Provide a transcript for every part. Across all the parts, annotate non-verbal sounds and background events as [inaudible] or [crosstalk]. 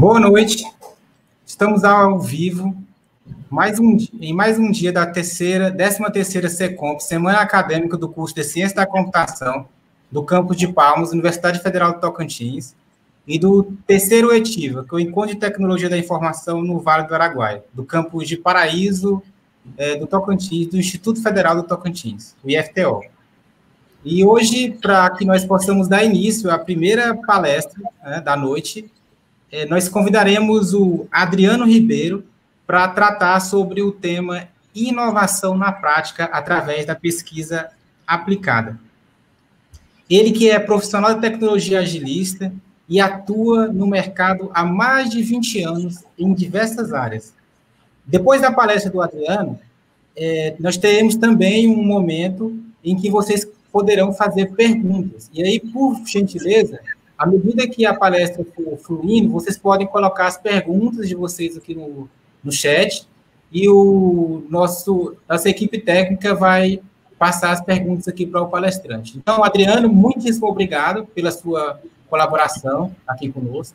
Boa noite. Estamos ao vivo mais um, em mais um dia da terceira, 13 terceira SECOMP, Semana Acadêmica do curso de Ciência da Computação do Campus de Palmas, Universidade Federal de Tocantins, e do terceiro ETIVA, que é o Encontro de Tecnologia da Informação no Vale do Araguaia, do campus de Paraíso é, do Tocantins, do Instituto Federal do Tocantins, o IFTO. E hoje, para que nós possamos dar início à primeira palestra né, da noite, é, nós convidaremos o Adriano Ribeiro para tratar sobre o tema inovação na prática através da pesquisa aplicada. Ele que é profissional de tecnologia agilista e atua no mercado há mais de 20 anos em diversas áreas. Depois da palestra do Adriano, é, nós teremos também um momento em que vocês poderão fazer perguntas. E aí, por gentileza, à medida que a palestra for fluindo, vocês podem colocar as perguntas de vocês aqui no, no chat e o nosso nossa equipe técnica vai passar as perguntas aqui para o palestrante. Então, Adriano, muitíssimo obrigado pela sua colaboração aqui conosco.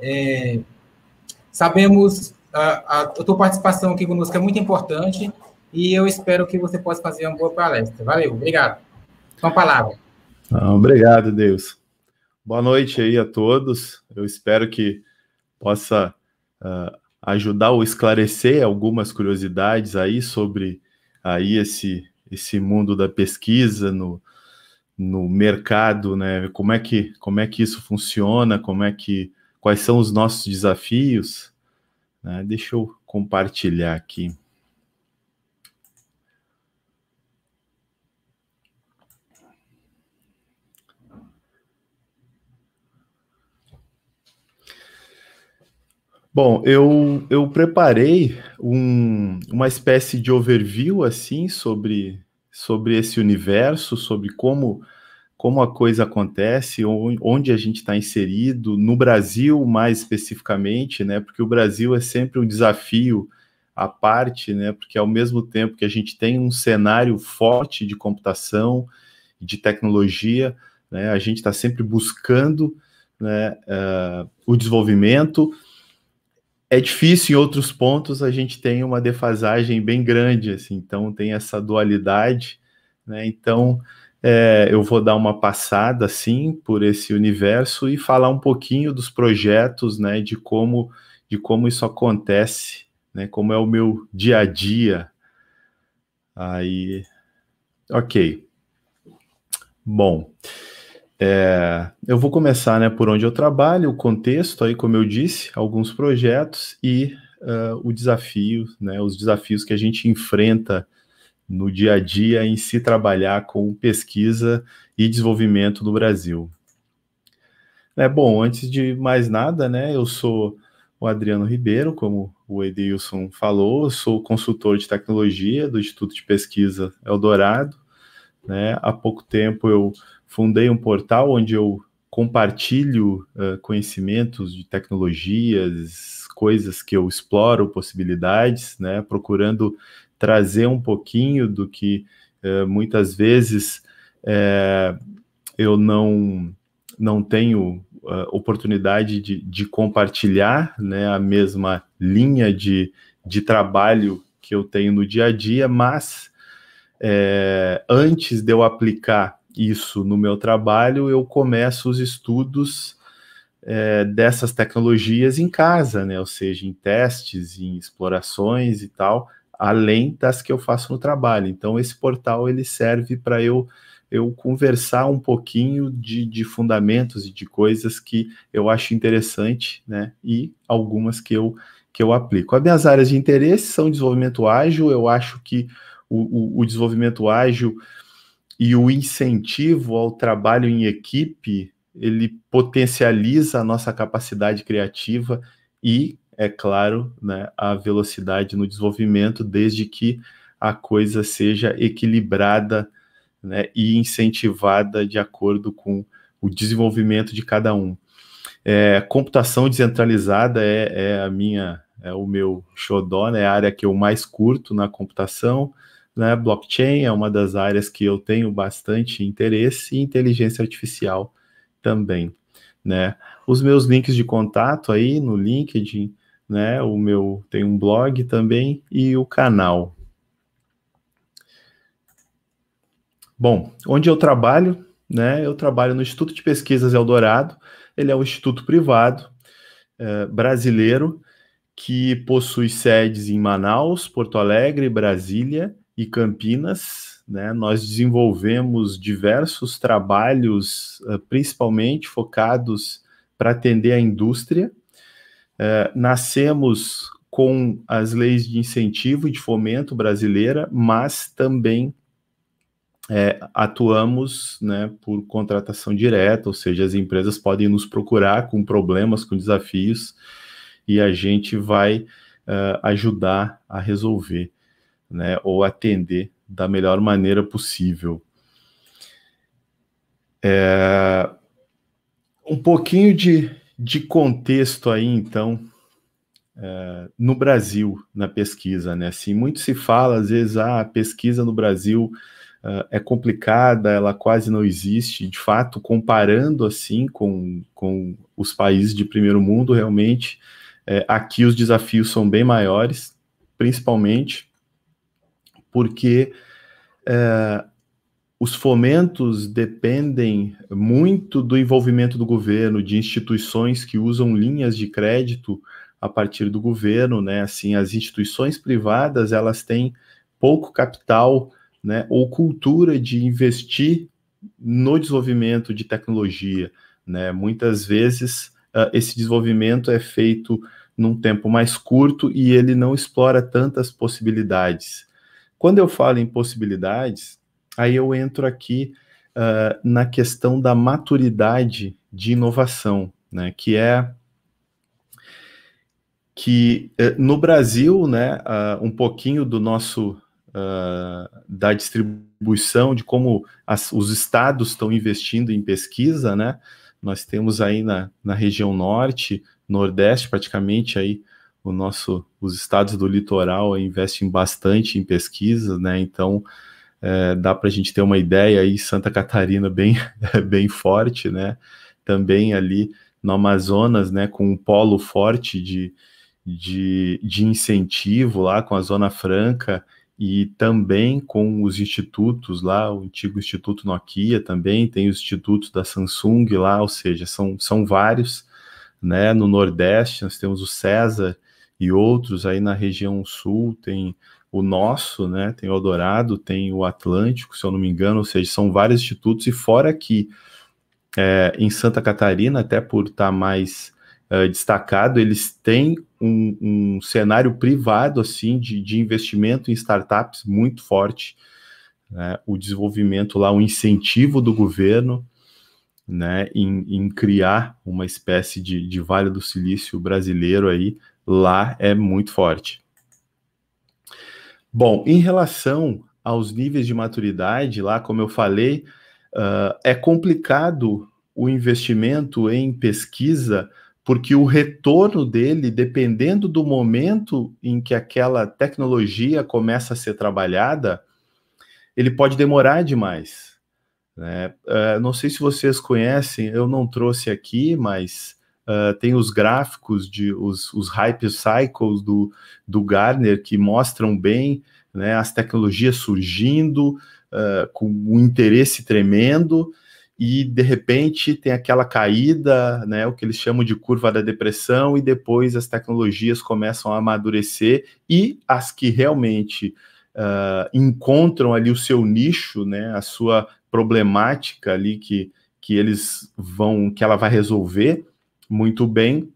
É, sabemos a, a, sua tua participação aqui conosco é muito importante e eu espero que você possa fazer uma boa palestra. Valeu, obrigado. Uma palavra. Ah, obrigado, Deus. Boa noite aí a todos. Eu espero que possa uh, ajudar ou esclarecer algumas curiosidades aí sobre aí esse esse mundo da pesquisa no, no mercado, né? Como é que como é que isso funciona? Como é que quais são os nossos desafios? Né? Deixa eu compartilhar aqui. Bom, eu, eu preparei um, uma espécie de overview assim sobre, sobre esse universo, sobre como, como a coisa acontece, onde a gente está inserido, no Brasil mais especificamente, né? Porque o Brasil é sempre um desafio à parte, né? Porque ao mesmo tempo que a gente tem um cenário forte de computação, de tecnologia, né? a gente está sempre buscando né, uh, o desenvolvimento é difícil em outros pontos a gente tem uma defasagem bem grande, assim, então tem essa dualidade, né? Então é, eu vou dar uma passada assim por esse universo e falar um pouquinho dos projetos, né? De como de como isso acontece, né? Como é o meu dia a dia. Aí, ok. Bom. É, eu vou começar né, por onde eu trabalho, o contexto, aí, como eu disse, alguns projetos e uh, o desafio, né, os desafios que a gente enfrenta no dia a dia em se trabalhar com pesquisa e desenvolvimento no Brasil. É, bom, antes de mais nada, né, eu sou o Adriano Ribeiro, como o Edilson falou, sou consultor de tecnologia do Instituto de Pesquisa Eldorado. Né? Há pouco tempo eu fundei um portal onde eu compartilho uh, conhecimentos de tecnologias, coisas que eu exploro, possibilidades, né, procurando trazer um pouquinho do que uh, muitas vezes eu não, não tenho oportunidade de, de compartilhar né, a mesma linha de, de trabalho que eu tenho no dia a dia, mas antes de eu aplicar isso no meu trabalho, eu começo os estudos é, dessas tecnologias em casa, né? Ou seja, em testes, em explorações e tal, além das que eu faço no trabalho. Então, esse portal ele serve para eu eu conversar um pouquinho de, de, fundamentos e de coisas que eu acho interessante, né? E algumas que eu que eu aplico. As minhas áreas de interesse são desenvolvimento ágil. Eu acho que o, o, o desenvolvimento ágil e o incentivo ao trabalho em equipe ele potencializa a nossa capacidade criativa e, é claro, né, a velocidade no desenvolvimento, desde que a coisa seja equilibrada né, e incentivada de acordo com o desenvolvimento de cada um. É, computação descentralizada é, é, a minha, é o meu xodó, né, a área que eu mais curto na computação. Né? Blockchain é uma das áreas que eu tenho bastante interesse e inteligência artificial também. Né? Os meus links de contato aí no LinkedIn, né? O meu tem um blog também e o canal. Bom, onde eu trabalho, né? Eu trabalho no Instituto de Pesquisas Eldorado. Ele é um instituto privado é, brasileiro que possui sedes em Manaus, Porto Alegre, Brasília e Campinas, né, nós desenvolvemos diversos trabalhos, eh, principalmente focados para atender a indústria. Eh, nascemos com as leis de incentivo e de fomento brasileira, mas também é, atuamos né, por contratação direta, ou seja, as empresas podem nos procurar com problemas, com desafios, e a gente vai uh, ajudar a resolver né, ou atender da melhor maneira possível. É, um pouquinho de, de contexto aí, então, é, no Brasil, na pesquisa, né? Assim, muito se fala, às vezes, ah, a pesquisa no Brasil uh, é complicada, ela quase não existe. De fato, comparando, assim, com, com os países de primeiro mundo, realmente, é, aqui os desafios são bem maiores, principalmente porque é, os fomentos dependem muito do envolvimento do governo, de instituições que usam linhas de crédito a partir do governo, né? Assim, as instituições privadas elas têm pouco capital, né? Ou cultura de investir no desenvolvimento de tecnologia, né? Muitas vezes uh, esse desenvolvimento é feito num tempo mais curto e ele não explora tantas possibilidades. Quando eu falo em possibilidades, aí eu entro aqui uh, na questão da maturidade de inovação, né? Que é que eh, no Brasil, né, uh, um pouquinho do nosso uh, da distribuição de como as, os estados estão investindo em pesquisa, né? Nós temos aí na, na região norte, nordeste, praticamente aí o nosso, os estados do litoral investem bastante em pesquisa, né? Então é, dá para a gente ter uma ideia aí, Santa Catarina [laughs] bem, bem forte, né? Também ali no Amazonas, né, com um polo forte de, de, de incentivo lá com a Zona Franca e também com os institutos lá, o antigo Instituto Nokia também, tem os institutos da Samsung lá, ou seja, são, são vários, né, no Nordeste nós temos o César, e outros aí na região sul, tem o nosso, né? Tem o Eldorado, tem o Atlântico, se eu não me engano, ou seja, são vários institutos, e fora que é, em Santa Catarina, até por estar tá mais é, destacado, eles têm um, um, cenário privado assim de, de investimento em startups muito forte. Né? O desenvolvimento lá, o incentivo do governo né, em, em criar uma espécie de, de Vale do Silício brasileiro aí, lá é muito forte. Bom, em relação aos níveis de maturidade, lá, como eu falei, uh, é complicado o investimento em pesquisa, porque o retorno dele, dependendo do momento em que aquela tecnologia começa a ser trabalhada, ele pode demorar demais. Né? Uh, não sei se vocês conhecem, eu não trouxe aqui, mas Uh, tem os gráficos de os, os hype cycles do, do Garner que mostram bem né, as tecnologias surgindo uh, com um interesse tremendo e de repente tem aquela caída, né, o que eles chamam de curva da depressão e depois as tecnologias começam a amadurecer e as que realmente uh, encontram ali o seu nicho, né, a sua problemática ali que, que eles vão que ela vai resolver muito bem,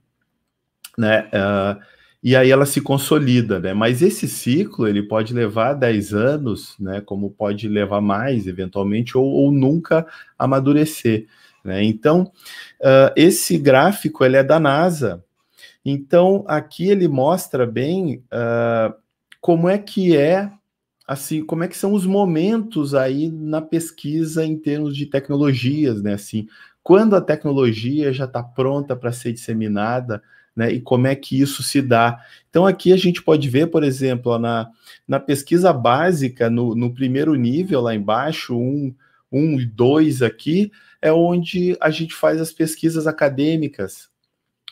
né? Uh, e aí ela se consolida, né? Mas esse ciclo ele pode levar 10 anos, né? Como pode levar mais, eventualmente, ou, ou nunca amadurecer. Né? Então, uh, esse gráfico ele é da NASA. Então, aqui ele mostra bem uh, como é que é assim, como é que são os momentos aí na pesquisa em termos de tecnologias, né? Assim, quando a tecnologia já está pronta para ser disseminada, né, e como é que isso se dá. Então, aqui a gente pode ver, por exemplo, na, na pesquisa básica, no, no primeiro nível, lá embaixo, um, um e dois aqui, é onde a gente faz as pesquisas acadêmicas.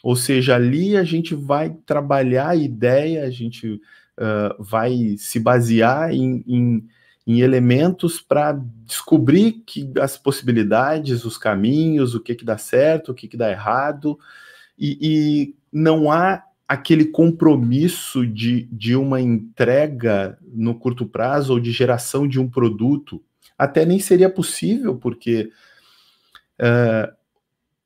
Ou seja, ali a gente vai trabalhar a ideia, a gente uh, vai se basear em, em em elementos para descobrir que as possibilidades, os caminhos, o que que dá certo, o que que dá errado, e, e não há aquele compromisso de, de uma entrega no curto prazo ou de geração de um produto. Até nem seria possível, porque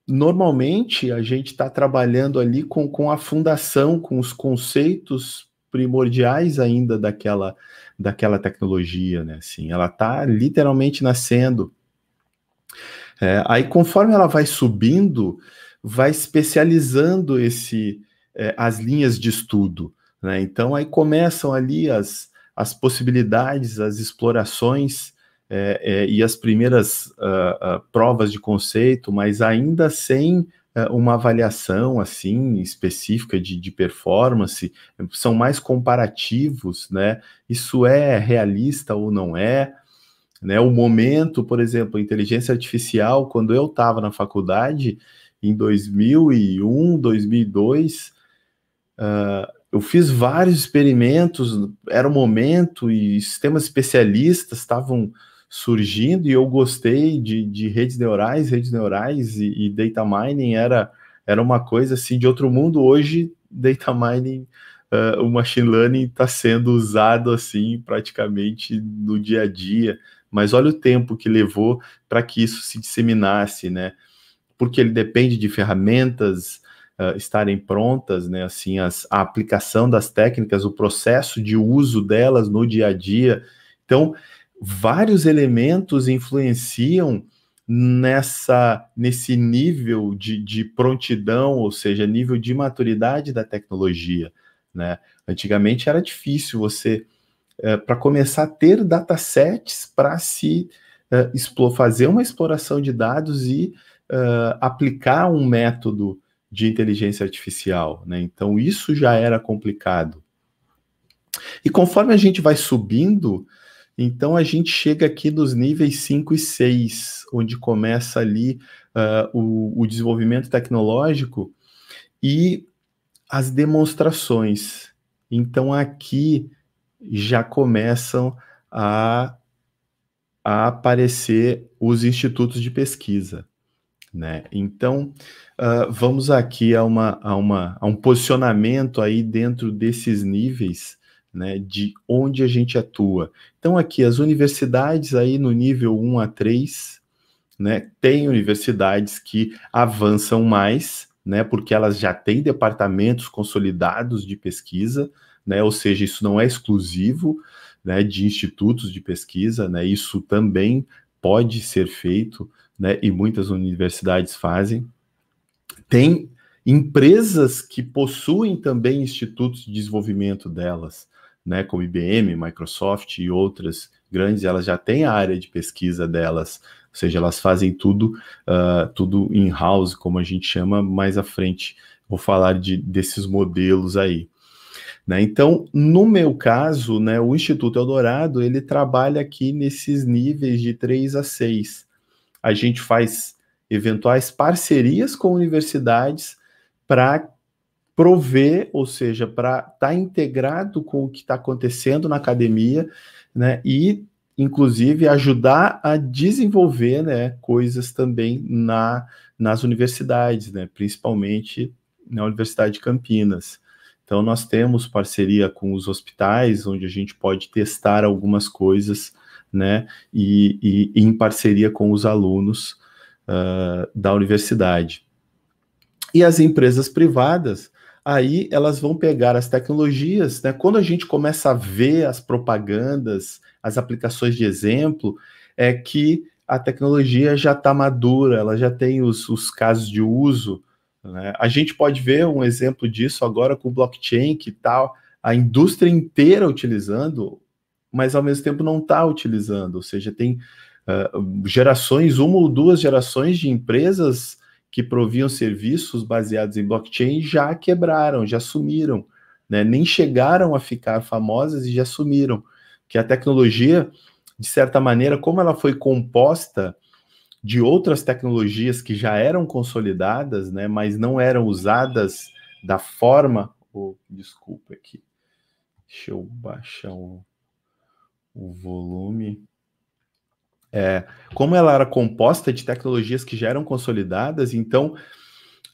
normalmente a gente está trabalhando ali com, com a fundação, com os conceitos primordiais ainda daquela daquela tecnologia, né? Assim, ela está literalmente nascendo. É, aí, conforme ela vai subindo, vai especializando esse é, as linhas de estudo, né? Então, aí começam ali as, as possibilidades, as explorações é, é e as primeiras uh, uh, provas de conceito, mas ainda sem é, uma avaliação assim específica de, de performance, são mais comparativos, né? Isso é realista ou não é? Né? O momento, por exemplo, inteligência artificial, quando eu estava na faculdade, em 2001, 2002, uh, eu fiz vários experimentos, era o momento e sistemas especialistas estavam surgindo e eu gostei de, de redes neurais, redes neurais e, e, data mining era, era uma coisa assim de outro mundo. Hoje, data mining, uh, o machine learning está sendo usado assim praticamente no dia a dia. Mas olha o tempo que levou para que isso se disseminasse, né? Porque ele depende de ferramentas, Uh, estarem prontas, né? Assim, as, a aplicação das técnicas, o processo de uso delas no dia a dia. Então, vários elementos influenciam nessa nesse nível de, de prontidão, ou seja, nível de maturidade da tecnologia. Né? Antigamente era difícil você, é, eh, para começar a ter datasets para se é, fazer uma exploração de dados e é, aplicar um método de inteligência artificial. Né? Então isso já era complicado. E conforme a gente vai subindo então a gente chega aqui nos níveis 5 e 6, onde começa ali uh, o, o desenvolvimento tecnológico e as demonstrações. Então aqui já começam a, a aparecer os institutos de pesquisa. Né? Então, uh, vamos aqui a, uma, a, uma, a um posicionamento aí dentro desses níveis né, de onde a gente atua. Então, aqui, as universidades aí no nível 1 a 3, né, tem universidades que avançam mais, né, porque elas já têm departamentos consolidados de pesquisa, né, ou seja, isso não é exclusivo né, de institutos de pesquisa, né, isso também pode ser feito, né, e muitas universidades fazem. Tem empresas que possuem também institutos de desenvolvimento delas né, como IBM, Microsoft e outras grandes, elas já têm a área de pesquisa delas, ou seja, elas fazem tudo, uh, tudo in-house, como a gente chama mais à frente. Vou falar de, desses modelos aí. Né? Então, no meu caso, né, o Instituto Eldorado ele trabalha aqui nesses níveis de 3 a 6. A gente faz eventuais parcerias com universidades para prover, ou seja, para estar tá integrado com o que está acontecendo na academia, né? E, inclusive, ajudar a desenvolver, né, coisas também na, nas universidades, né? Principalmente na Universidade de Campinas. Então, nós temos parceria com os hospitais, onde a gente pode testar algumas coisas, né? E, e em parceria com os alunos uh, da universidade. E as empresas privadas, aí elas vão pegar as tecnologias, né? Quando a gente começa a ver as propagandas, as aplicações de exemplo, é que a tecnologia já está madura, ela já tem os, os casos de uso. Né? A gente pode ver um exemplo disso agora com o blockchain, que tal tá a indústria inteira utilizando, mas ao mesmo tempo não está utilizando. Ou seja, tem uh, gerações, uma ou duas gerações de empresas que proviam serviços baseados em blockchain já quebraram, já sumiram, né? nem chegaram a ficar famosas e já sumiram. Que a tecnologia, de certa maneira, como ela foi composta de outras tecnologias que já eram consolidadas, né, mas não eram usadas da forma. Oh, desculpa aqui. Deixa eu baixar o, o volume. É, como ela era composta de tecnologias que já eram consolidadas, então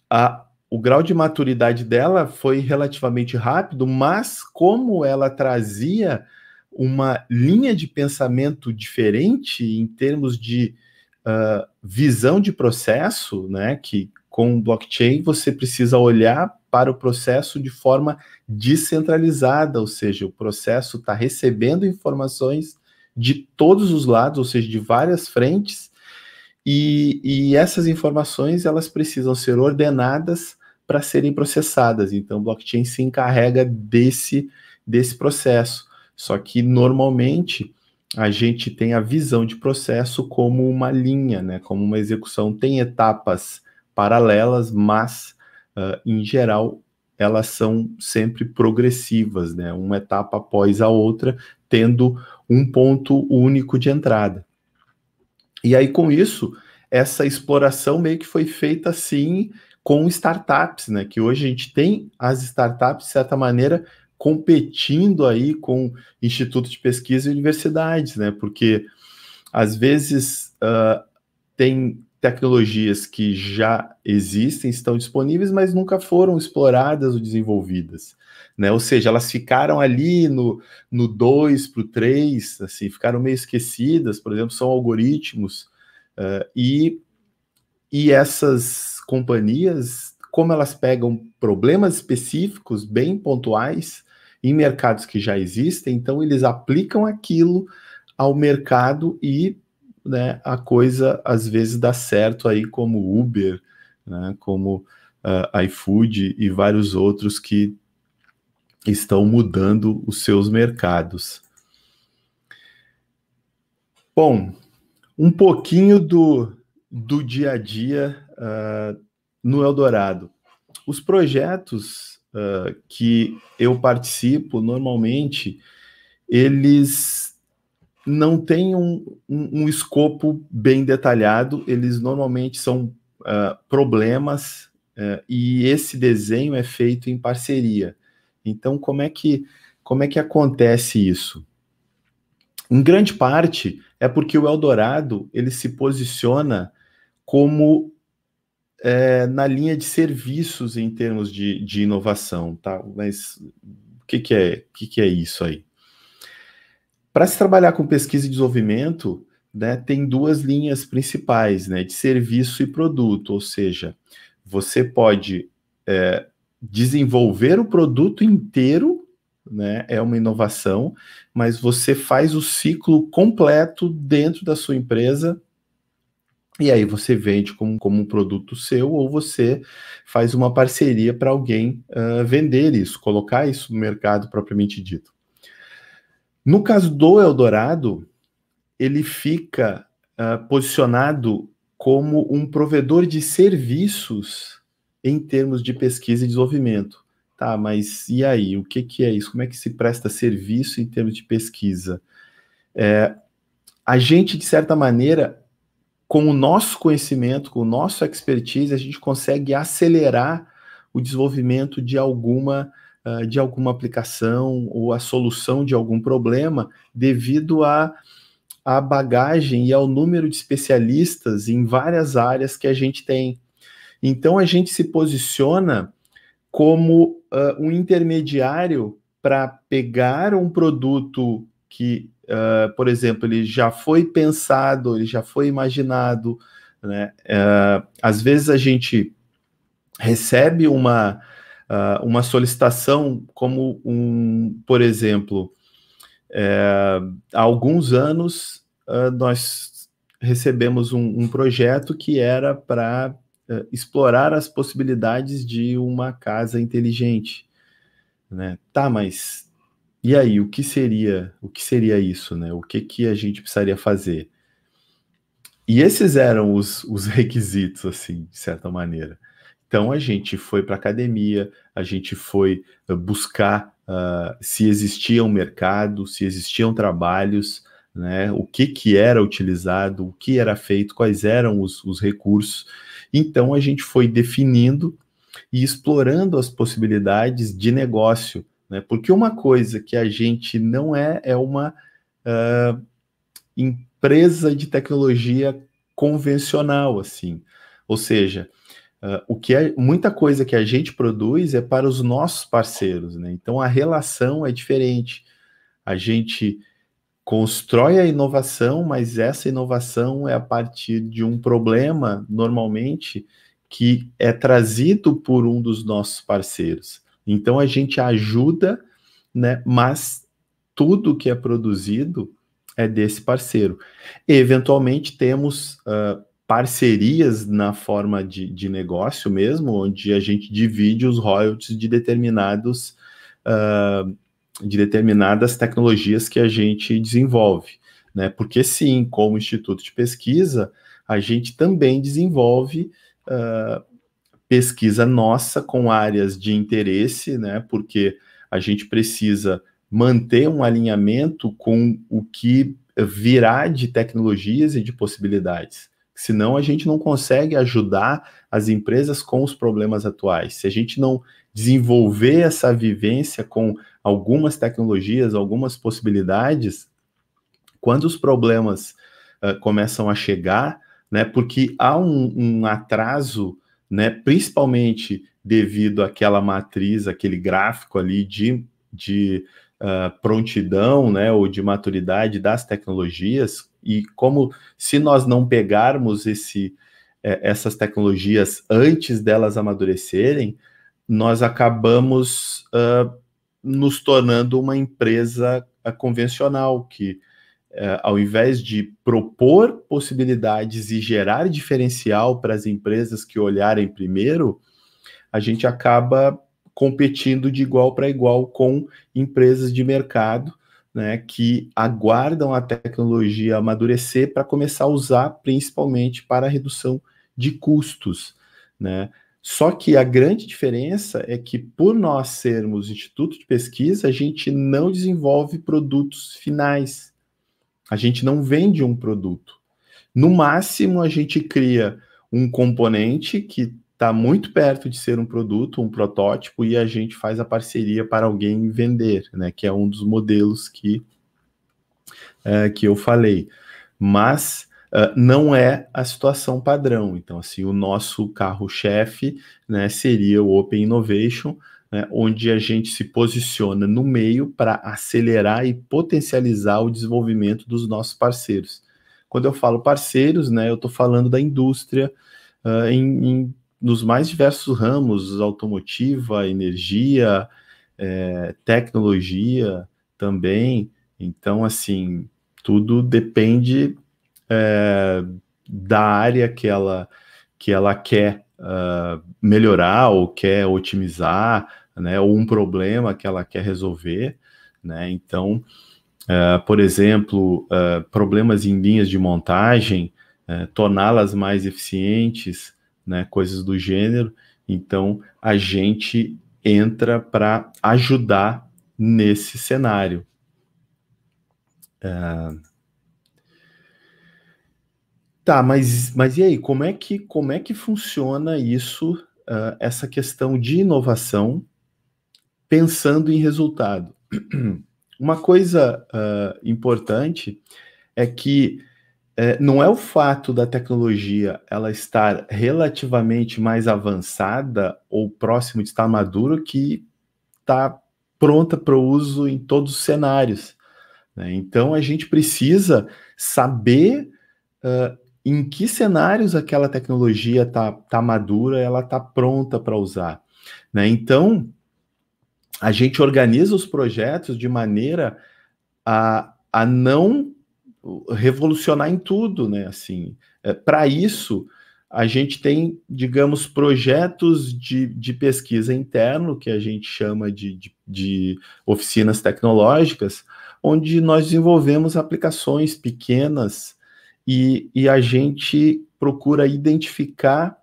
a, o grau de maturidade dela foi relativamente rápido, mas como ela trazia uma linha de pensamento diferente em termos de uh, visão de processo, né? Que com blockchain você precisa olhar para o processo de forma descentralizada, ou seja, o processo está recebendo informações de todos os lados, ou seja, de várias frentes, e, e essas informações elas precisam ser ordenadas para serem processadas. Então, o blockchain se encarrega desse, desse processo. Só que normalmente a gente tem a visão de processo como uma linha, né? como uma execução. Tem etapas paralelas, mas uh, em geral elas são sempre progressivas, né? uma etapa após a outra, tendo um ponto único de entrada. E aí, com isso, essa exploração meio que foi feita assim com startups, né? Que hoje a gente tem as startups, de certa maneira, competindo aí com institutos de pesquisa e universidades, né? Porque às vezes uh, tem tecnologias que já existem, estão disponíveis, mas nunca foram exploradas ou desenvolvidas. Né? Ou seja, elas ficaram ali no, no 2 para o 3, assim, ficaram meio esquecidas, por exemplo, são algoritmos. Uh, e, e essas companhias, como elas pegam problemas específicos, bem pontuais, em mercados que já existem, então eles aplicam aquilo ao mercado e né, a coisa às vezes dá certo aí como Uber, né, como uh, iFood e vários outros que estão mudando os seus mercados. Bom, um pouquinho do, do dia a dia uh, no Eldorado. Os projetos uh, que eu participo normalmente, eles não têm um, um, um escopo bem detalhado, eles normalmente são uh, problemas eh, e esse desenho é feito em parceria. Então, como é que, como é que acontece isso? Em grande parte é porque o Eldorado ele se posiciona como é, na linha de serviços em termos de, de inovação, tá? Mas o que, que é, o que, que é isso aí? Para se trabalhar com pesquisa e desenvolvimento, né, tem duas linhas principais, né, de serviço e produto, ou seja, você pode é, desenvolver o produto inteiro, né, é uma inovação, mas você faz o ciclo completo dentro da sua empresa e aí você vende como, como um produto seu ou você faz uma parceria para alguém uh, vender isso, colocar isso no mercado propriamente dito. No caso do Eldorado, ele fica uh, posicionado como um provedor de serviços em termos de pesquisa e desenvolvimento. Tá, mas e aí? O que, que é isso? Como é que se presta serviço em termos de pesquisa? É, a gente, de certa maneira, com o nosso conhecimento, com o nosso expertise, a gente consegue acelerar o desenvolvimento de alguma ah, de alguma aplicação ou a solução de algum problema devido à a, a, bagagem e ao número de especialistas em várias áreas que a gente tem. Então a gente se posiciona como uh, um intermediário para pegar um produto que, uh, por exemplo, ele já foi pensado, ele já foi imaginado. Né? Uh, às vezes a gente recebe uma, uma solicitação como um, por exemplo, é, há alguns anos uh, nós recebemos um, um, projeto que era para eh, explorar as possibilidades de uma casa inteligente, né? Tá, mas e aí, o que seria, o que seria isso, né? O que que a gente precisaria fazer? E esses eram os, os [laughs] requisitos, assim, de certa maneira. Então a gente foi para academia, a gente foi eh, buscar uh, se existia um mercado, se existiam trabalhos, né? O que que era utilizado, o que era feito, quais eram os, os recursos. Então a gente foi definindo e explorando as possibilidades de negócio, né? Porque uma coisa que a gente não é é uma uh, empresa de tecnologia convencional, assim. Ou seja, uh, o que é, muita coisa que a gente produz é para os nossos parceiros, né? Então a relação é diferente. A gente constrói a inovação, mas essa inovação é a partir de um problema, normalmente, que é trazido por um dos nossos parceiros. Então a gente ajuda, né, mas tudo que é produzido é desse parceiro. E, eventualmente temos uh, parcerias na forma de, de, negócio mesmo, onde a gente divide os royalties de determinados uh, de determinadas tecnologias que a gente desenvolve, né? Porque sim, como instituto de pesquisa, a gente também desenvolve uh, pesquisa nossa com áreas de interesse, né? Porque a gente precisa manter um alinhamento com o que virá de tecnologias e de possibilidades. Senão a gente não consegue ajudar as empresas com os problemas atuais. Se a gente não desenvolver essa vivência com algumas tecnologias, algumas possibilidades, quando os problemas uh, começam a chegar, né, porque há um, um atraso, né, principalmente devido àquela matriz, aquele gráfico ali de, de uh, prontidão né, ou de maturidade das tecnologias, e como se nós não pegarmos esse, é, essas tecnologias antes delas amadurecerem, nós acabamos uh, nos tornando uma empresa eh, convencional que eh, ao invés de propor possibilidades e gerar diferencial para as empresas que olharem primeiro, a gente acaba competindo de igual para igual com empresas de mercado né, que aguardam a tecnologia amadurecer para começar a usar, principalmente para a redução de custos. Né? Só que a grande diferença é que, por nós sermos instituto de pesquisa, a gente não desenvolve produtos finais. A gente não vende um produto. No máximo, a gente cria um componente que está muito perto de ser um produto, um protótipo, e a gente faz a parceria para alguém vender, né? Que é um dos modelos que, é, que eu falei. Mas ah, não é a situação padrão. Então, assim, o nosso carro-chefe né, seria o Open Innovation, né, onde a gente se posiciona no meio para acelerar e potencializar o desenvolvimento dos nossos parceiros. Quando eu falo parceiros, né, eu estou falando da indústria uh, em, em, nos mais diversos ramos, automotiva, energia, eh, tecnologia também. Então, assim, tudo depende é, da área que ela, que ela quer uh, melhorar ou quer otimizar, né, ou um problema que ela quer resolver. Né? Então, uh, por exemplo, uh, problemas em linhas de montagem, é, torná-las mais eficientes, né, coisas do gênero. Então, a gente entra para ajudar nesse cenário. Uh, Tá, mas, mas e aí, como é que, como é que funciona isso, uh, essa questão de inovação, pensando em resultado? [clears throat] Uma coisa uh, importante é que não é o fato da tecnologia ela estar relativamente mais avançada ou próximo de estar maduro que está pronta para o uso em todos os cenários. Né? Então a gente precisa saber em que cenários aquela tecnologia está tá madura, ela está pronta para usar. Né? Então, a gente organiza os projetos de maneira a, a não revolucionar em tudo, né? Assim, é, para isso a gente tem, digamos, projetos de, de pesquisa interno que a gente chama de, de, de oficinas tecnológicas, onde nós desenvolvemos aplicações pequenas e, e a gente procura identificar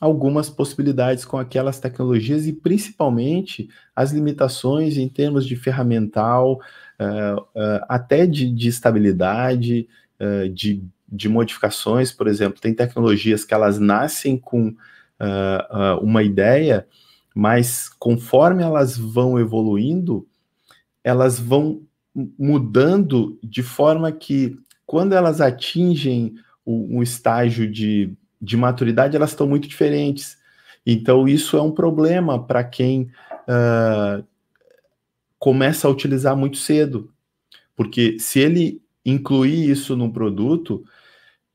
algumas possibilidades com aquelas tecnologias e principalmente as limitações em termos de ferramental, uh, uh, até de, de estabilidade, uh, de, de modificações, por exemplo. Tem tecnologias que elas nascem com uma ideia, mas conforme elas vão evoluindo, elas vão mudando de forma que quando elas atingem um estágio de, de maturidade, elas estão muito diferentes. Então, isso é um problema para quem uh, começa a utilizar muito cedo. Porque se ele incluir isso num produto,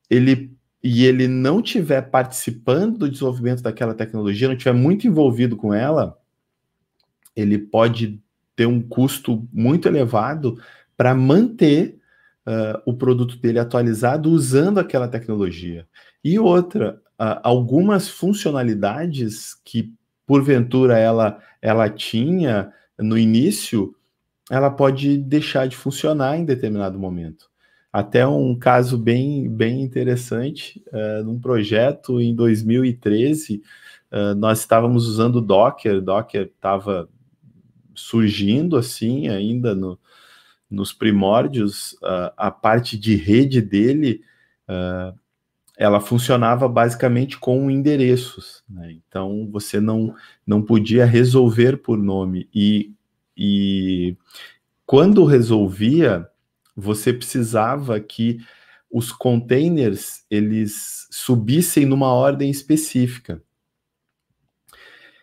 ele e ele não tiver participando do desenvolvimento daquela tecnologia, não tiver muito envolvido com ela, ele pode ter um custo muito elevado para manter uh, o produto dele atualizado usando aquela tecnologia. E outra, uh, algumas funcionalidades que porventura ela, ela tinha no início, ela pode deixar de funcionar em determinado momento. Até um caso bem, bem interessante, uh, num projeto em 2013, uh, nós estávamos usando Docker, Docker estava surgindo assim ainda no, nos primórdios, uh, a parte de rede dele, uh, ela funcionava basicamente com endereços. Né? Então, você não, não podia resolver por nome. E, e quando resolvia, você precisava que os containers eles subissem numa ordem específica.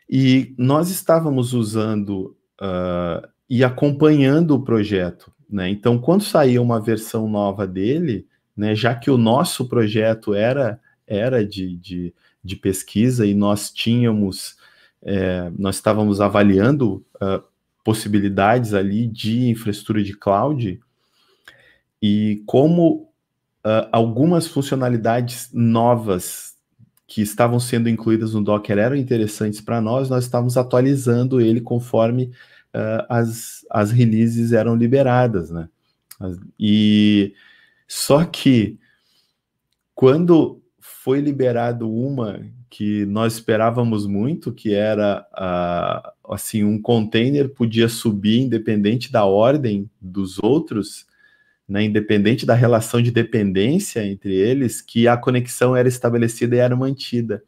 E nós estávamos usando uh, e acompanhando o projeto. Né? Então, quando saía uma versão nova dele, né, já que o nosso projeto era, era de, de, de pesquisa e nós tínhamos, é, nós estávamos avaliando uh, possibilidades ali de infraestrutura de cloud, e como uh, algumas funcionalidades novas que estavam sendo incluídas no Docker eram interessantes para nós, nós estávamos atualizando ele conforme uh, as, as releases eram liberadas, né? e só que quando foi liberado uma que nós esperávamos muito, que era a, ah, assim um container podia subir independente da ordem dos outros, né, independente da relação de dependência entre eles, que a conexão era estabelecida e era mantida.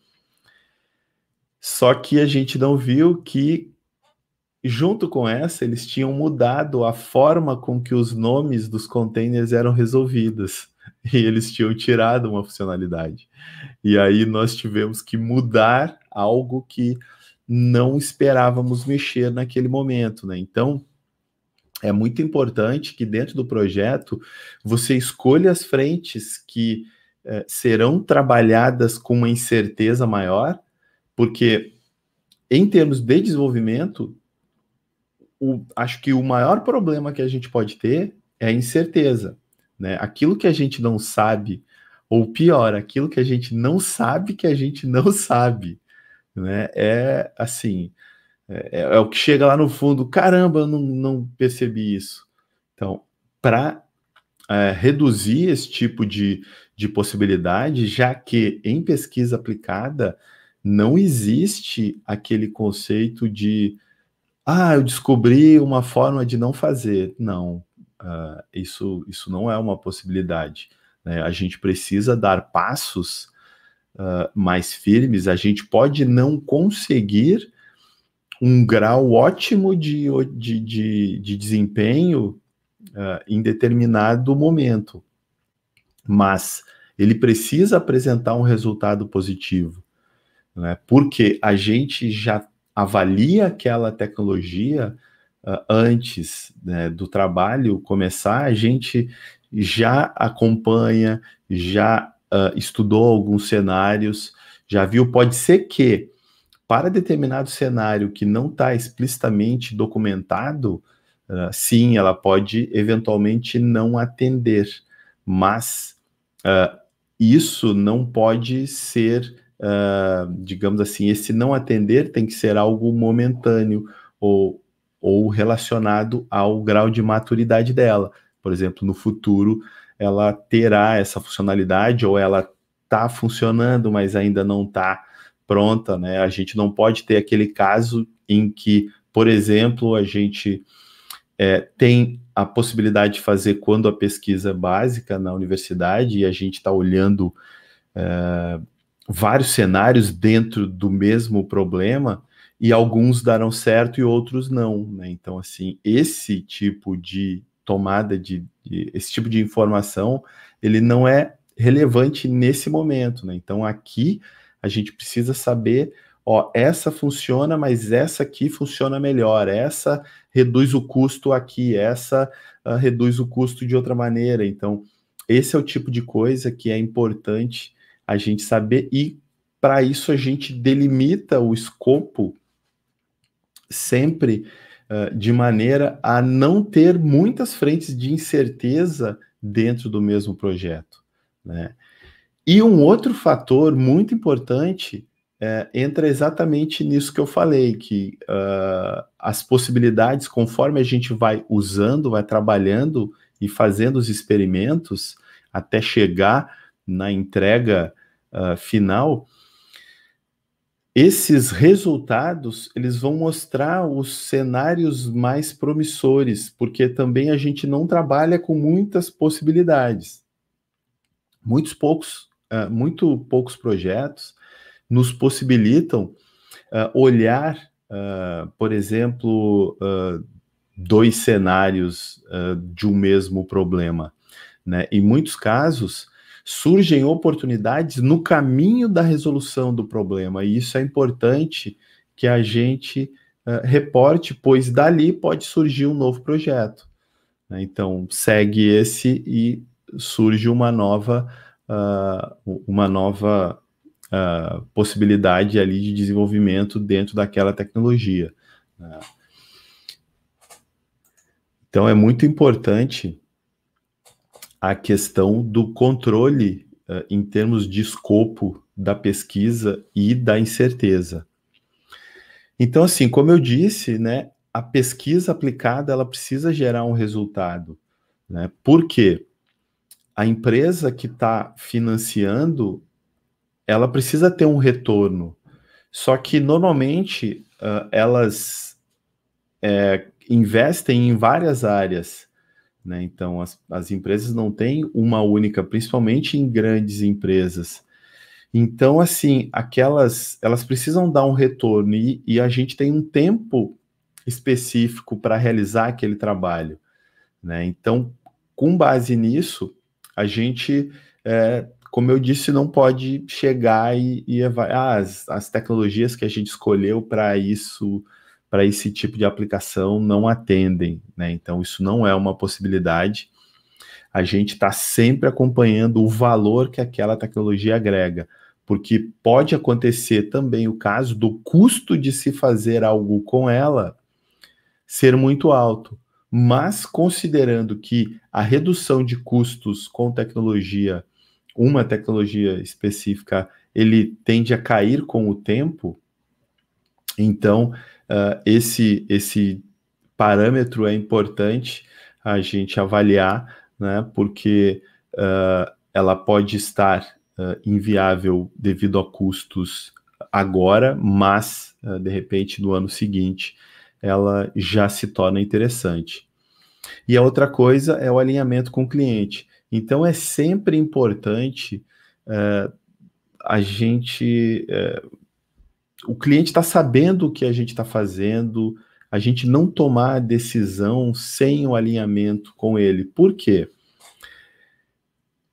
Só que a gente não viu que Junto com essa, eles tinham mudado a forma com que os nomes dos containers eram resolvidos. [laughs] E eles tinham tirado uma funcionalidade. E aí nós tivemos que mudar algo que não esperávamos mexer naquele momento, né? Então, é muito importante que dentro do projeto você escolha as frentes que eh, serão trabalhadas com uma incerteza maior, porque em termos de desenvolvimento, o, acho que o maior problema que a gente pode ter é a incerteza. Né? Aquilo que a gente não sabe, ou pior, aquilo que a gente não sabe que a gente não sabe. Né? É assim, é, é o que chega lá no fundo, caramba, eu não, não percebi isso. Então, para é, reduzir esse tipo de, de possibilidade, já que em pesquisa aplicada não existe aquele conceito de ah, eu descobri uma forma de não fazer. Não, uh, isso, isso não é uma possibilidade. Né? A gente precisa dar passos uh, mais firmes, a gente pode não conseguir um grau ótimo de, de, de, de desempenho uh, em determinado momento, mas ele precisa apresentar um resultado positivo, né? porque a gente já avalia aquela tecnologia uh, antes né, do trabalho começar, a gente já acompanha, já uh, estudou alguns cenários, já viu. Pode ser que, para determinado cenário que não está explicitamente documentado, uh, sim, ela pode eventualmente não atender, mas isso não pode ser uh, digamos assim, esse não atender tem que ser algo momentâneo ou, ou relacionado ao grau de maturidade dela. Por exemplo, no futuro ela terá essa funcionalidade ou ela está funcionando, mas ainda não está pronta, né? A gente não pode ter aquele caso em que, por exemplo, a gente é, tem a possibilidade de fazer quando a pesquisa é básica na universidade e a gente está olhando é, vários cenários dentro do mesmo problema e alguns darão certo e outros não. Né? Então, assim, esse tipo de tomada de, de, esse tipo de informação ele não é relevante nesse momento. Né? Então, aqui a gente precisa saber. Ó, essa funciona, mas essa aqui funciona melhor. Essa reduz o custo aqui, essa uh, reduz o custo de outra maneira. Então, esse é o tipo de coisa que é importante a gente saber e para isso a gente delimita o escopo sempre uh, de maneira a não ter muitas frentes de incerteza dentro do mesmo projeto, né? E um outro fator muito importante é, entra exatamente nisso que eu falei, que uh, as possibilidades, conforme a gente vai usando, vai trabalhando e fazendo os experimentos até chegar na entrega uh, final, esses resultados eles vão mostrar os cenários mais promissores, porque também a gente não trabalha com muitas possibilidades. Muitos poucos, uh, muito poucos projetos nos possibilitam uh, olhar, uh, por exemplo, dois cenários de um mesmo problema. Né? Em muitos casos, surgem oportunidades no caminho da resolução do problema, e isso é importante que a gente uh, reporte, pois dali pode surgir um novo projeto. Né? Então, segue esse e surge uma nova, uh, uma nova uh, possibilidade ali de desenvolvimento dentro daquela tecnologia. Né? Então, é muito importante a questão do controle uh, em termos de escopo da pesquisa e da incerteza. Então, assim, como eu disse, né, a pesquisa aplicada ela precisa gerar um resultado. Né? Por quê? A empresa que está financiando, ela precisa ter um retorno. Só que normalmente uh, elas é, investem em várias áreas. Né? Então, as, as empresas não têm uma única, principalmente em grandes empresas. Então, assim, aquelas elas precisam dar um retorno e, e a gente tem um tempo específico para realizar aquele trabalho. Né? Então, com base nisso, a gente, é, como eu disse, não pode chegar e, e ah, as, as tecnologias que a gente escolheu para isso para esse tipo de aplicação não atendem, né? Então, isso não é uma possibilidade. A gente está sempre acompanhando o valor que aquela tecnologia agrega, porque pode acontecer também o caso do custo de se fazer algo com ela ser muito alto. Mas considerando que a redução de custos com tecnologia, uma tecnologia específica, ele tende a cair com o tempo, então uh, esse, esse parâmetro é importante a gente avaliar, né, porque uh, ela pode estar uh, inviável devido a custos agora, mas uh, de repente no ano seguinte ela já se torna interessante. E a outra coisa é o alinhamento com o cliente. Então é sempre importante a gente eh, o cliente está sabendo o que a gente está fazendo, a gente não tomar decisão sem o alinhamento com ele. Por quê?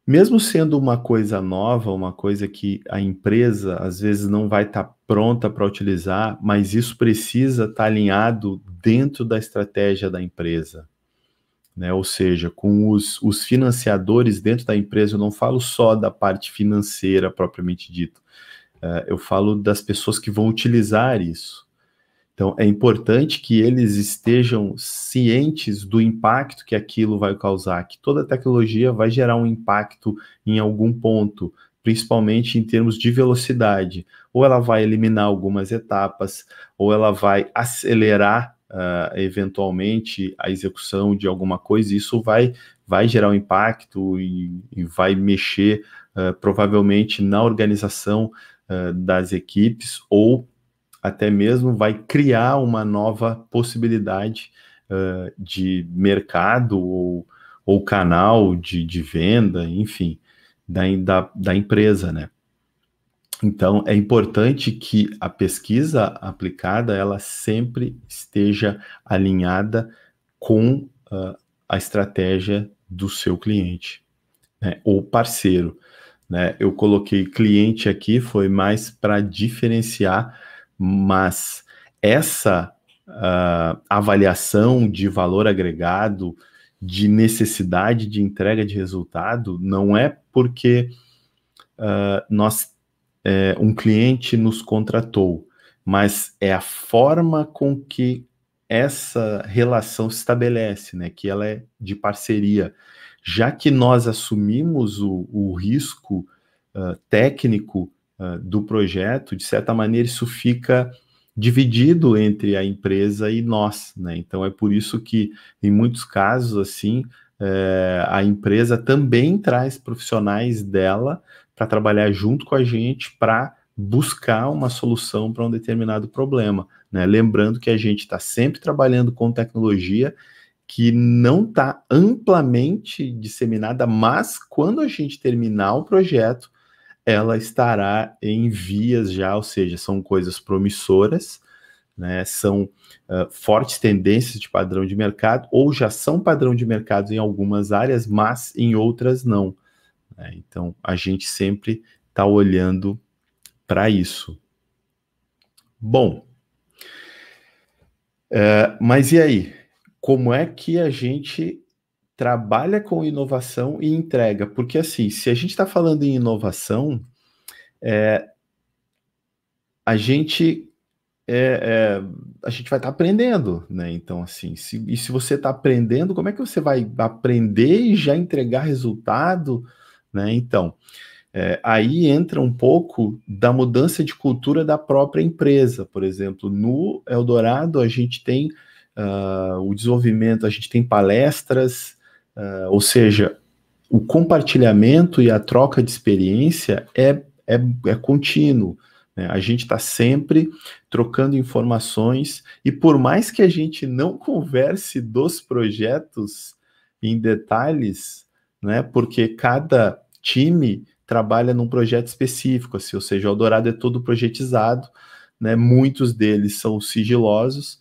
Mesmo sendo uma coisa nova, uma coisa que a empresa às vezes não vai estar tá pronta para utilizar, mas isso precisa estar tá alinhado dentro da estratégia da empresa. Né? Ou seja, com os, os financiadores dentro da empresa, eu não falo só da parte financeira propriamente dita, é, eu falo das pessoas que vão utilizar isso. Então, é importante que eles estejam cientes do impacto que aquilo vai causar, que toda tecnologia vai gerar um impacto em algum ponto, principalmente em termos de velocidade. Ou ela vai eliminar algumas etapas, ou ela vai acelerar uh, eventualmente a execução de alguma coisa, isso vai, vai gerar um impacto e, e vai mexer uh, provavelmente na organização eh, das equipes ou até mesmo vai criar uma nova possibilidade uh, de mercado ou, ou canal de, de venda, enfim, da, da, da empresa, né? Então, é importante que a pesquisa aplicada ela sempre esteja alinhada com uh, a estratégia do seu cliente né, ou parceiro. Né? Eu coloquei cliente aqui, foi mais para diferenciar, mas essa uh, avaliação de valor agregado, de necessidade de entrega de resultado, não é porque uh, nós é, um cliente nos contratou, mas é a forma com que essa relação se estabelece, né? Que ela é de parceria já que nós assumimos o, o risco uh, técnico uh, do projeto, de certa maneira isso fica dividido entre a empresa e nós, né? Então é por isso que em muitos casos assim é, a empresa também traz profissionais dela para trabalhar junto com a gente para buscar uma solução para um determinado problema. Né? Lembrando que a gente está sempre trabalhando com tecnologia que não está amplamente disseminada, mas quando a gente terminar o projeto, ela estará em vias já, ou seja, são coisas promissoras, né, são uh, fortes tendências de padrão de mercado, ou já são padrão de mercado em algumas áreas, mas em outras não. Né? Então, a gente sempre está olhando para isso. Bom, uh, mas e aí? como é que a gente trabalha com inovação e entrega. Porque, assim, se a gente está falando em inovação, é, a gente. É, é, a gente vai estar tá aprendendo, né? Então, assim, se, e se você está aprendendo, como é que você vai aprender e já entregar resultado, né? Então, é, aí entra um pouco da mudança de cultura da própria empresa. Por exemplo, no Eldorado, a gente tem uh, o desenvolvimento, a gente tem palestras, uh, ou seja, o compartilhamento e a troca de experiência é, é, é contínuo. Né? A gente está sempre trocando informações e por mais que a gente não [laughs] converse dos projetos em detalhes, né? porque cada time trabalha num projeto específico, assim, ou seja, o Eldorado é todo projetizado, né? muitos deles são sigilosos,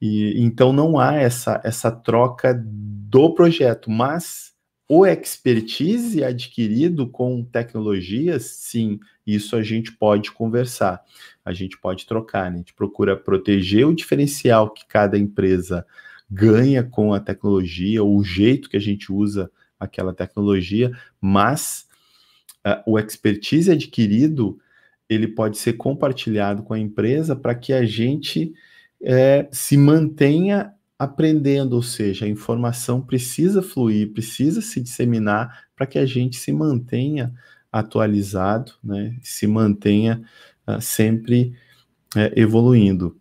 e então não há essa essa troca do projeto, mas o expertise adquirido com tecnologias, sim, isso a gente pode conversar, a gente pode trocar, né? a gente procura proteger o diferencial que cada empresa ganha com a tecnologia, o jeito que a gente usa aquela tecnologia, mas uh, o expertise adquirido ele pode ser compartilhado com a empresa para que a gente é, se mantenha aprendendo, ou seja, a informação precisa fluir, precisa se disseminar para que a gente se mantenha atualizado, né? se mantenha uh, sempre é, evoluindo.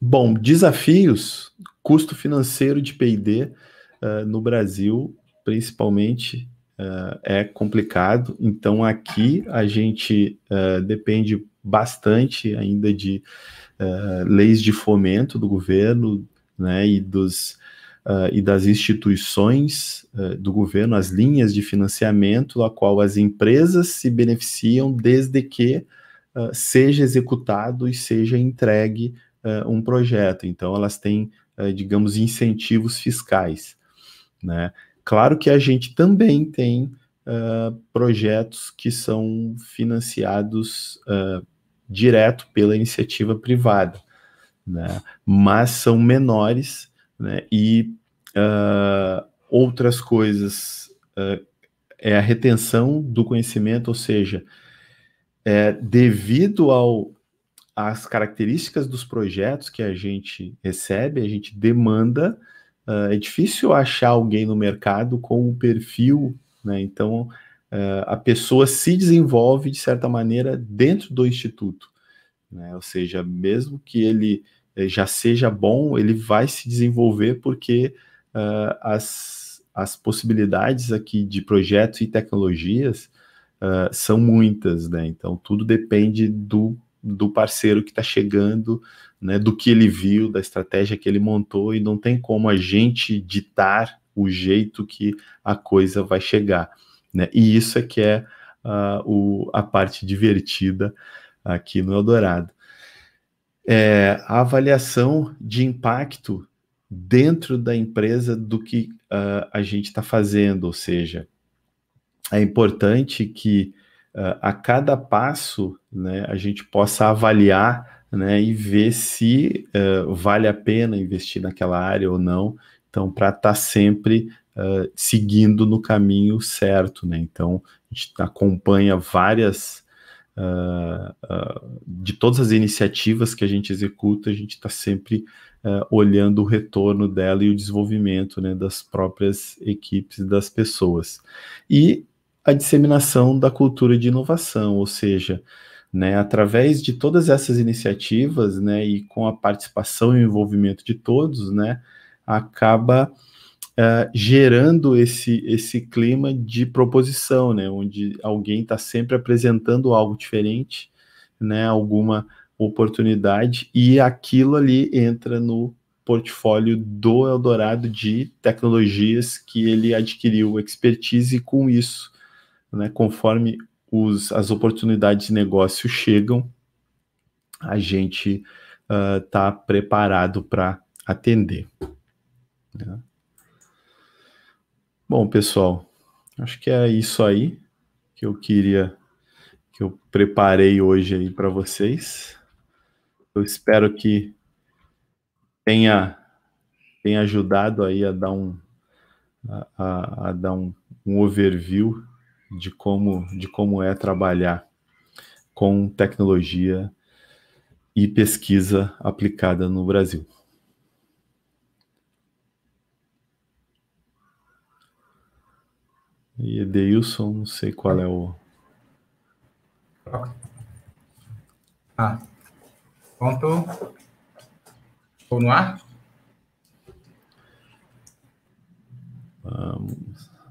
Bom, desafios, custo financeiro de P&D uh, ah, no Brasil, principalmente, ah, é complicado. Então, aqui a gente depende bastante ainda de eh, leis de fomento do governo né, e, dos, uh, e das instituições uh, do governo, as linhas de financiamento a qual as empresas se beneficiam desde que seja executado e seja entregue um projeto. Então, elas têm, digamos, incentivos fiscais. Né? Claro que a gente também tem Uh, projetos que são financiados uh, direto pela iniciativa privada, né? mas são menores né? e uh, outras coisas uh, é a retenção do conhecimento, ou seja, é, devido ao às características dos projetos que a gente recebe, a gente demanda. Uh, é difícil achar alguém no mercado com o perfil, né? Então a pessoa se desenvolve de certa maneira dentro do instituto, né? Ou seja, mesmo que ele eh, já seja bom, ele vai se desenvolver porque uh, as, as possibilidades aqui de projetos e tecnologias uh, são muitas, né? Então tudo depende do, do parceiro que está chegando, né? Do que ele viu, da estratégia que ele montou e não tem como a gente ditar o jeito que a coisa vai chegar. Né? E isso é que é uh, o, a parte divertida aqui no Eldorado. É, a avaliação de impacto dentro da empresa do que uh, a gente está fazendo, ou seja, é importante que uh, a cada passo né, a gente possa avaliar né, e ver se uh, vale a pena investir naquela área ou não. Então, para estar tá sempre eh, seguindo no caminho certo, né? Então, a gente acompanha várias. Uh, uh, de todas as iniciativas que a gente executa, a gente está sempre olhando o retorno dela e o desenvolvimento né, das próprias equipes e das pessoas. E a disseminação da cultura de inovação, ou seja, né, através de todas essas iniciativas, né, e com a participação e o envolvimento de todos, né, acaba uh, gerando esse, esse clima de proposição, né? Onde alguém está sempre apresentando algo diferente, né? Alguma oportunidade e aquilo ali entra no portfólio do Eldorado de tecnologias que ele adquiriu expertise e com isso, né, conforme os, as oportunidades de negócio chegam, a gente está ah, uh, preparado para atender. Né? Bom, pessoal, acho que é isso aí que eu queria, que eu preparei hoje aí para vocês. Eu espero que tenha, tenha ajudado aí a dar um, a, a, a dar um, um overview de como, de como é trabalhar com tecnologia e pesquisa aplicada no Brasil. E Edeilson, não sei qual é o. Ah. Pronto. Estou no ar? Vamos.